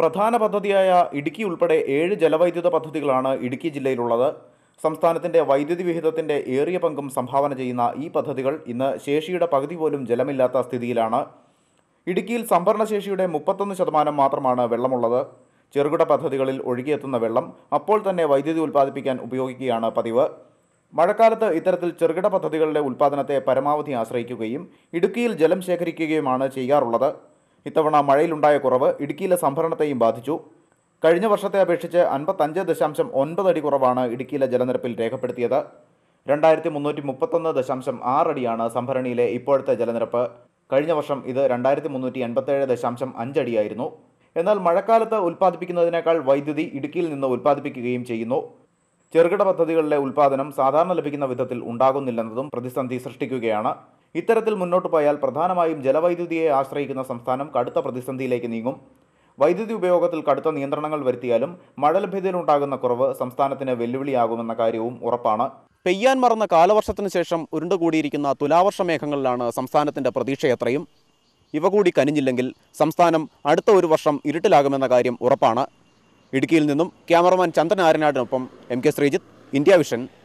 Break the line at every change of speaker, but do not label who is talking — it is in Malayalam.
പ്രധാന പദ്ധതിയായ ഇടുക്കി ഉൾപ്പെടെ ഏഴ് ജലവൈദ്യുത പദ്ധതികളാണ് ഇടുക്കി ജില്ലയിലുള്ളത് സംസ്ഥാനത്തിൻ്റെ വൈദ്യുതി വിഹിതത്തിൻ്റെ ഏറിയ പങ്കും സംഭാവന ചെയ്യുന്ന ഈ പദ്ധതികൾ ഇന്ന് ശേഷിയുടെ പകുതി പോലും ജലമില്ലാത്ത സ്ഥിതിയിലാണ് ഇടുക്കിയിൽ സംഭരണശേഷിയുടെ മുപ്പത്തൊന്ന് ശതമാനം മാത്രമാണ് വെള്ളമുള്ളത് ചെറുകിട പദ്ധതികളിൽ ഒഴുകിയെത്തുന്ന വെള്ളം അപ്പോൾ തന്നെ വൈദ്യുതി ഉൽപ്പാദിപ്പിക്കാൻ ഉപയോഗിക്കുകയാണ് പതിവ് മഴക്കാലത്ത് ഇത്തരത്തിൽ ചെറുകിട പദ്ധതികളുടെ ഉൽപ്പാദനത്തെ പരമാവധി ആശ്രയിക്കുകയും ഇടുക്കിയിൽ ജലം ശേഖരിക്കുകയുമാണ് ചെയ്യാറുള്ളത് ഇത്തവണ മഴയിലുണ്ടായ കുറവ് ഇടുക്കിയിലെ സംഭരണത്തെയും ബാധിച്ചു കഴിഞ്ഞ വർഷത്തെ അപേക്ഷിച്ച് അൻപത്തഞ്ച് ദശാംശം ഒൻപത് അടി കുറവാണ് ഇടുക്കിയിലെ ജലനിരപ്പിൽ രേഖപ്പെടുത്തിയത് രണ്ടായിരത്തി മുന്നൂറ്റി മുപ്പത്തൊന്ന് ദശാംശം ആറടിയാണ് സംഭരണിയിലെ ഇപ്പോഴത്തെ ജലനിരപ്പ് കഴിഞ്ഞ വർഷം ഇത് രണ്ടായിരത്തി മുന്നൂറ്റി എൺപത്തേഴ് ദശാംശം അഞ്ചടിയായിരുന്നു എന്നാൽ മഴക്കാലത്ത് ഉൽപ്പാദിപ്പിക്കുന്നതിനേക്കാൾ വൈദ്യുതി ഇടുക്കിയിൽ നിന്ന് ഉൽപ്പാദിപ്പിക്കുകയും ചെയ്യുന്നു ചെറുകിട പദ്ധതികളിലെ ഉൽപ്പാദനം സാധാരണ ലഭിക്കുന്ന വിധത്തിൽ ഉണ്ടാകുന്നില്ലെന്നതും പ്രതിസന്ധി സൃഷ്ടിക്കുകയാണ് ഇത്തരത്തിൽ മുന്നോട്ട് പോയാൽ പ്രധാനമായും ജലവൈദ്യുതിയെ ആശ്രയിക്കുന്ന സംസ്ഥാനം കടുത്ത പ്രതിസന്ധിയിലേക്ക് നീങ്ങും വൈദ്യുതി ഉപയോഗത്തിൽ കടുത്ത നിയന്ത്രണങ്ങൾ വരുത്തിയാലും മഴ ലഭ്യതയിലുണ്ടാകുന്ന കുറവ് സംസ്ഥാനത്തിന് വെല്ലുവിളിയാകുമെന്ന കാര്യവും ഉറപ്പാണ് പെയ്യാൻ മറന്ന കാലവർഷത്തിന് ശേഷം ഉരുണ്ടുകൂടിയിരിക്കുന്ന തുലാവർഷ മേഘങ്ങളിലാണ് സംസ്ഥാനത്തിൻ്റെ പ്രതീക്ഷയത്രയും ഇവ കൂടി കനിഞ്ഞില്ലെങ്കിൽ സംസ്ഥാനം അടുത്ത ഒരു വർഷം ഇരുട്ടിലാകുമെന്ന കാര്യം ഉറപ്പാണ് ഇടുക്കിയിൽ നിന്നും cameraman Chandran M K Sreejith India vision